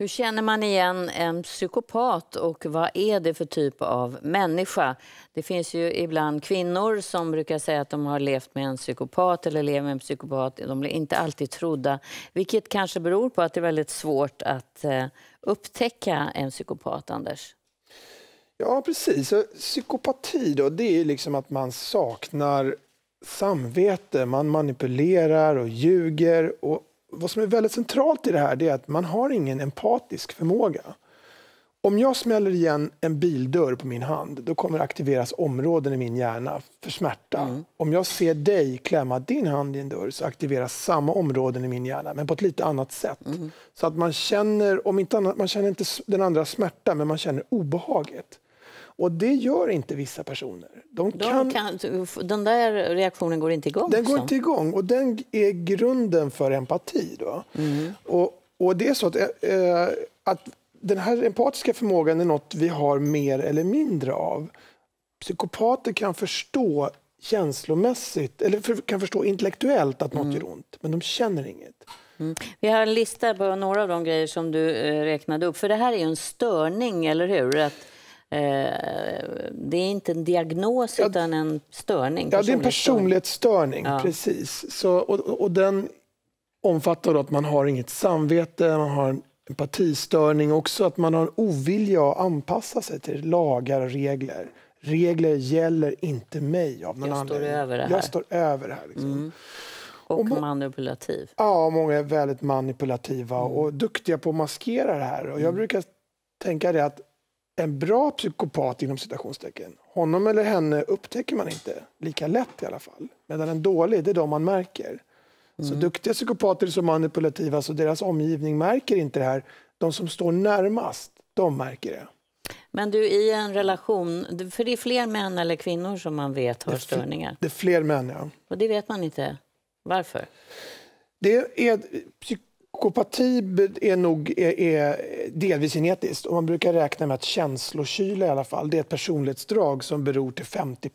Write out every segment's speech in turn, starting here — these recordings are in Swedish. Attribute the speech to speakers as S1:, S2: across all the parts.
S1: Hur känner man igen en psykopat och vad är det för typ av människa? Det finns ju ibland kvinnor som brukar säga att de har levt med en psykopat eller lever med en psykopat. De blir inte alltid trodda, vilket kanske beror på att det är väldigt svårt att eh, upptäcka en psykopat, Anders.
S2: Ja, precis. Psykopati då, det är liksom att man saknar samvete. Man manipulerar och ljuger och vad som är väldigt centralt i det här är att man har ingen empatisk förmåga. Om jag smäller igen en bildörr på min hand, då kommer det aktiveras områden i min hjärna för smärta. Mm. Om jag ser dig klämma din hand i en dörr så aktiveras samma områden i min hjärna, men på ett lite annat sätt. Mm. Så att man känner, om inte annat, man känner inte den andra smärta, men man känner obehaget. Och det gör inte
S1: vissa personer. De kan, de kan, den där reaktionen går inte igång? Den går så. Liksom. inte
S2: igång och den är grunden för empati. Då. Mm. Och, och det är så att, eh, eh, att den här empatiska förmågan är något vi har mer eller mindre av. Psykopater kan förstå känslomässigt, eller för, kan förstå intellektuellt att något mm. gör ont, men de känner inget. Mm.
S1: Vi har en lista på några av de grejer som du eh, räknade upp. För det här är ju en störning, eller hur? Att Eh, det är inte en diagnos ja, utan en störning? Ja, det är en personlighetsstörning,
S2: ja. precis. Så, och, och den omfattar att man har inget samvete, man har en empatistörning också, att man har en ovilja att anpassa sig till lagar och regler. Regler gäller inte mig av någon Jag står över det här. Jag står över det här. Liksom. Mm. Och, och man,
S1: manipulativ.
S2: Ja, många är väldigt manipulativa mm. och duktiga på att maskera det här. Och jag mm. brukar tänka det att en bra psykopat inom citationstecken, honom eller henne upptäcker man inte lika lätt i alla fall. Medan en dålig, det är de man märker. Mm. Så duktiga psykopater är så manipulativa, så deras omgivning märker inte det här. De som står närmast, de märker det.
S1: Men du, i en relation, för det är fler män eller kvinnor som man vet har störningar?
S2: Det är fler män, ja.
S1: Och det vet man inte. Varför?
S2: Det är, Psykopati är nog är, är delvis genetiskt och man brukar räkna med att känslokyla i alla fall, det är ett personlighetsdrag som beror till 50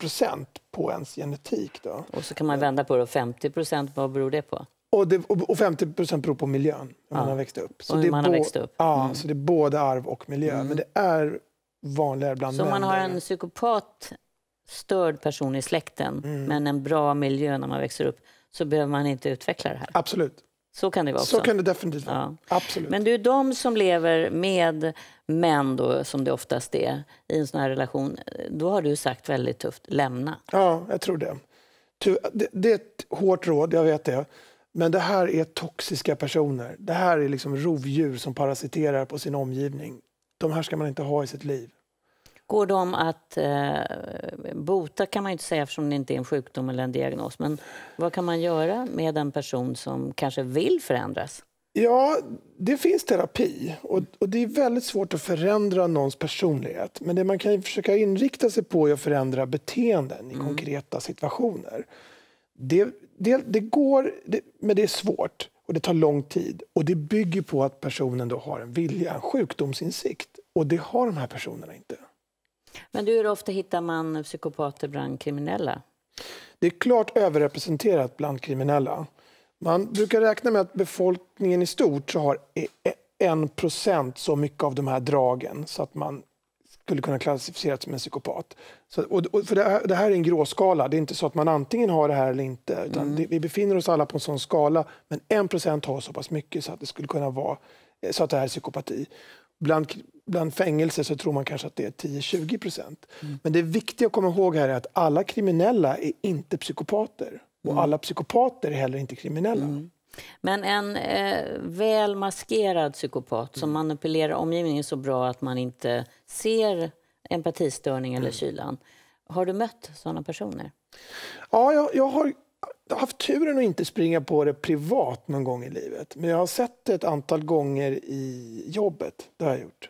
S2: på ens genetik. Då.
S1: Och så kan man vända på det, 50 vad beror det på?
S2: Och, det, och 50 beror på miljön, hur ja. man har
S1: växt upp. Så och man har växt upp.
S2: Ja, mm. så det är både arv och miljö. Mm. Men det är vanligare
S1: bland män. Så om man har en psykopat, störd person i släkten, mm. men en bra miljö när man växer upp, så behöver man inte utveckla det här? Absolut. Så kan det vara också. Så kan det definitivt vara. Ja. Absolut. Men det de som lever med män, då, som det oftast är, i en sån här relation. Då har du sagt väldigt tufft, lämna.
S2: Ja, jag tror det. Det är ett hårt råd, jag vet det. Men det här är toxiska personer. Det här är liksom rovdjur som parasiterar på sin omgivning. De här ska man inte ha i sitt liv.
S1: Går de att eh, bota kan man ju inte säga eftersom det inte är en sjukdom eller en diagnos. Men vad kan man göra med en person som kanske vill förändras?
S2: Ja, det finns terapi och, och, det är väldigt svårt att förändra någons personlighet. Men det man kan försöka inrikta sig på är att förändra beteenden i mm. konkreta situationer. Det, det, det går, det, men det är svårt och det tar lång tid. Och det bygger på att personen då har en vilja, en sjukdomsinsikt. Och det har de här personerna inte.
S1: Men du, hur ofta hittar man psykopater bland kriminella?
S2: Det är klart överrepresenterat bland kriminella. Man brukar räkna med att befolkningen i stort så har e- e- en procent så mycket av de här dragen så att man skulle kunna klassificeras som en psykopat. Så, och, och för det här, det, här, är en gråskala, det är inte så att man antingen har det här eller inte. Mm. Det, vi befinner oss alla på en sån skala, men en procent har så pass mycket så att det skulle kunna vara eh, så att det här är psykopati. Bland bland fängelser så tror man kanske att det är 10-20 procent. Mm. Men det viktiga att komma ihåg här är att alla kriminella är inte psykopater. Och mm. alla psykopater är heller inte kriminella. Mm.
S1: Men en eh, väl maskerad psykopat som mm. manipulerar omgivningen så bra att man inte ser empatistörning eller mm. kylan. Har du mött såna personer?
S2: Ja, jag, jag har haft turen att inte springa på det privat någon gång i livet. Men jag har sett det ett antal gånger i jobbet. Det har jag gjort.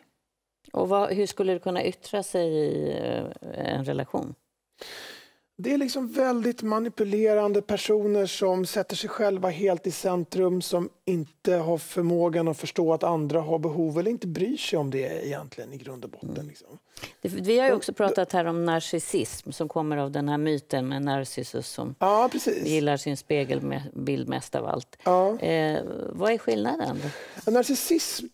S1: Och vad, hur skulle det kunna yttra sig i eh, en relation?
S2: Det är liksom väldigt manipulerande personer som sätter sig själva helt i centrum som inte har förmågan att förstå att andra har behov eller inte bryr sig om det egentligen i grund och botten. Mm. Liksom.
S1: Vi har också pratat här om narcissism som kommer av den här myten med Narcissus som ja, gillar sin spegelbild mest av allt. Ja. Eh, vad är skillnaden? Narcissism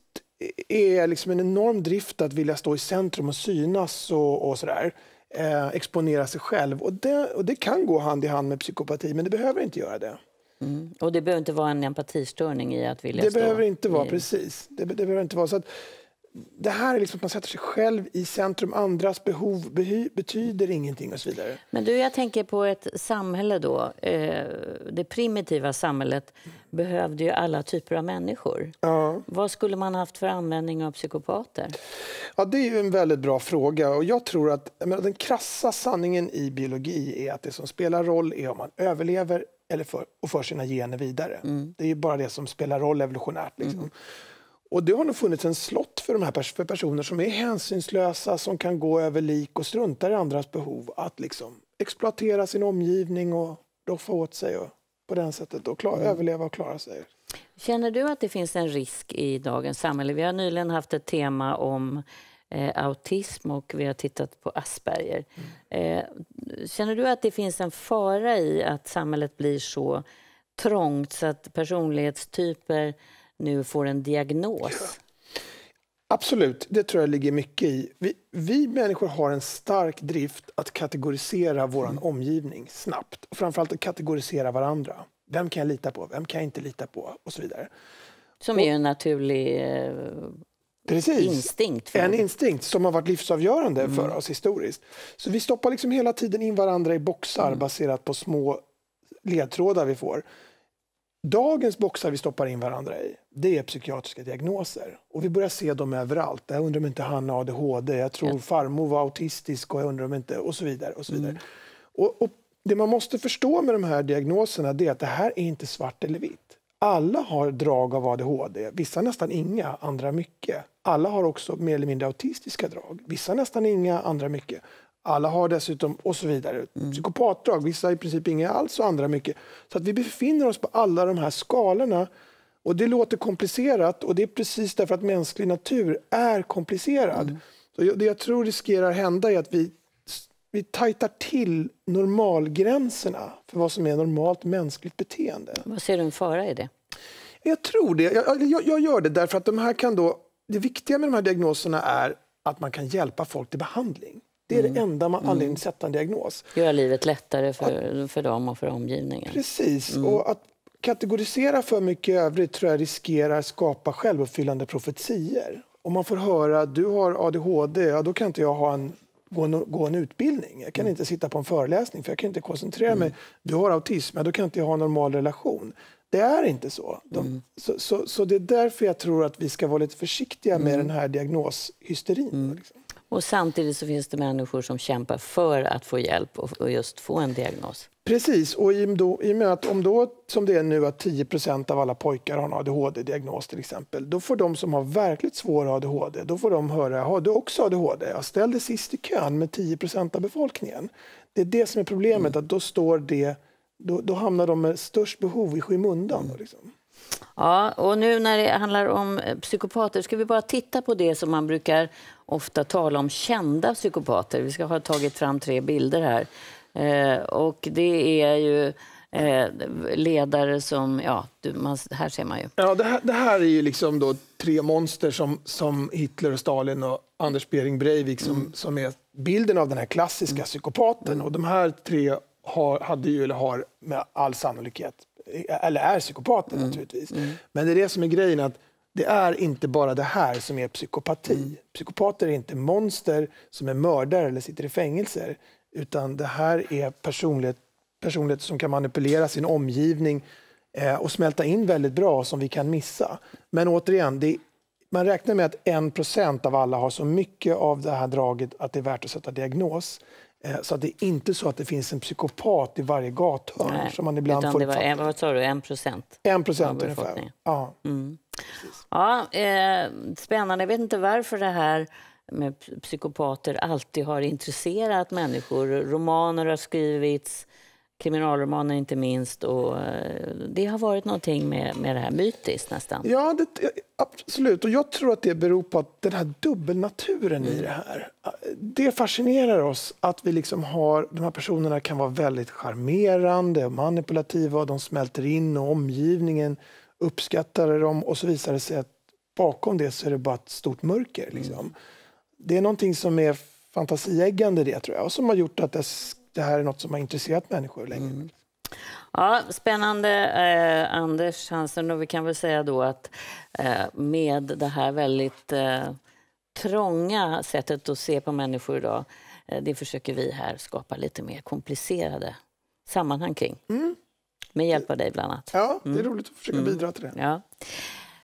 S2: är liksom en enorm drift att vilja stå i centrum och synas och, och sådär. Eh, exponera sig själv. Och det, och det kan gå hand i hand med psykopati, men det behöver inte göra det.
S1: Mm. Och det behöver inte vara en empatistörning i att vilja Det behöver inte vara, i... precis.
S2: Det, det, behöver inte vara så att, det här är liksom att man sätter sig själv i centrum, andras behov behy, betyder ingenting och så vidare.
S1: Men du, jag tänker på ett samhälle då. Eh, det primitiva samhället behövde ju alla typer av människor. Ja. Vad skulle man haft för användning av psykopater?
S2: Ja, det är en väldigt bra fråga och jag tror att jag den krassa sanningen i biologi är att det som spelar roll är om man överlever eller för, och för sina gener vidare. Mm. Det är bara det som spelar roll evolutionärt. Liksom. Mm. Och det har nog funnits en slott för de här pers för personer som är hänsynslösa, som kan gå över lik och struntar i andras behov, att liksom exploatera sin omgivning och roffa åt sig och på det sättet då klara, mm. överleva och klara sig.
S1: Känner du att det finns en risk i dagens samhälle? Vi har nyligen haft ett tema om eh, autism och vi har tittat på Asperger. Mm. Eh, känner du att det finns en fara i att samhället blir så trångt så att personlighetstyper nu får en diagnos?
S2: Absolut, det tror jag ligger mycket i. Vi, vi människor har en stark drift att kategorisera vår mm. omgivning snabbt. Och framförallt att kategorisera varandra. Vem kan jag
S1: lita på? Vem kan jag inte lita på? Och så vidare. Som är en naturlig eh, Precis. instinkt. För en
S2: instinkt som har varit livsavgörande mm. för oss historiskt. Så vi stoppar liksom hela tiden in varandra i boxar mm. baserat på små ledtrådar vi får. Dagens boxar vi stoppar in varandra i det är psykiatriska diagnoser. Och vi börjar se dem överallt. Jag undrar om inte han har ADHD, jag tror ja. farmor var autistisk och jag undrar om inte... och så vidare. Och så vidare. Mm. Och, och, det man måste förstå med de här diagnoserna är att det här är inte svart eller vitt. Alla har drag av ADHD, vissa nästan inga, andra mycket. Alla har också mer eller mindre autistiska drag, vissa nästan inga, andra mycket. Alla har dessutom, och så vidare, mm. psykopatdrag, vissa i princip inga alls och andra mycket. Så att vi befinner oss på alla de här skalorna och det låter komplicerat och det är precis därför att mänsklig natur är komplicerad. Mm. Så det jag tror riskerar hända är att vi, vi tajtar till normalgränserna för vad som är normalt mänskligt beteende. Vad
S1: ser du en fara i det?
S2: Jag tror det. Jag, jag, jag, gör det därför att de här kan då... Det viktiga med de här diagnoserna är att man kan hjälpa folk till behandling. Det är mm. det enda man anledningen mm. att sätta
S1: en diagnos. Göra livet lättare för, att, för dem och för omgivningen. Precis. Mm. Och att
S2: kategorisera för mycket i övrigt tror jag riskerar skapa självuppfyllande profetier. Om man får höra att du har ADHD, ja, då kan inte jag ha en, gå, en, gå en utbildning. Jag kan mm. inte sitta på en föreläsning för jag kan inte koncentrera mig. Mm. Du har autism, ja, då kan inte jag ha en normal relation. Det är inte så. De, mm. så, så. så, det är därför jag tror att vi ska vara lite försiktiga med mm. den
S1: här diagnoshysterin. Mm. Liksom. Och samtidigt så finns det människor som kämpar för att få hjälp och just få en diagnos.
S2: Precis, och i, och med att om då, som det är nu, att 10 av alla pojkar har en ADHD-diagnos till exempel, då får de som har verkligt svår ADHD, då får de höra, har du också ADHD? Jag ställde sist i kön med 10 av befolkningen. Det är det som är problemet, mm. att då står det, då, då hamnar de med störst behov i skymundan. Mm. Liksom.
S1: Ja, och nu när det handlar om eh, psykopater ska vi bara titta på det som man brukar ofta tala om, kända psykopater. Vi ska ha tagit fram tre bilder här. Eh, och det är ju eh, ledare som, ja, du, man, här ser man ju.
S2: Ja, det här, det här är ju liksom då tre monster som, som Hitler och Stalin och Anders Behring Breivik som, mm. som är bilden av den här klassiska mm. psykopaten. Och de här tre har, hade ju, eller har med all sannolikhet eller är psykopater mm. naturligtvis. Mm. Men det är det som är grejen, att det är inte bara det här som är psykopati. Mm. Psykopater är inte monster som är mördare eller sitter i fängelser, utan det här är personlighet, personlighet som kan manipulera sin omgivning eh, och smälta in väldigt bra, som vi kan missa. Men återigen, det, man räknar med att 1 av alla har så mycket av det här draget att det är värt att sätta diagnos. Eh, så det är inte så att det finns en psykopat i varje gathörn som man ibland utan får det var,
S1: Vad sa du, en procent? En procent ungefär. Ja. Mm. ja eh, spännande. Jag vet inte varför det här med psykopater alltid har intresserat människor. Romaner har skrivits, kriminalromaner inte minst. Och eh, det har varit någonting med, med det här mytiskt nästan.
S2: Ja, det, absolut. Och jag tror att det beror på att den här dubbelnaturen i mm. det här. Det fascinerar oss att vi liksom har, de här personerna kan vara väldigt charmerande och manipulativa och de smälter in och omgivningen uppskattar dem och så visar det sig att bakom det så är det bara ett stort mörker. Liksom. Mm. Det är någonting som är fantasieggande det tror jag och som har gjort att dess det här är något som har intresserat människor länge. Mm.
S1: Ja, spännande, eh, Anders Hansen. Och vi kan väl säga då att eh, med det här väldigt eh, trånga sättet att se på människor idag, eh, det försöker vi här skapa lite mer komplicerade sammanhang kring. Mm. Med hjälp av dig bland annat. Ja, det är mm. roligt att försöka mm. bidra till det. Ja.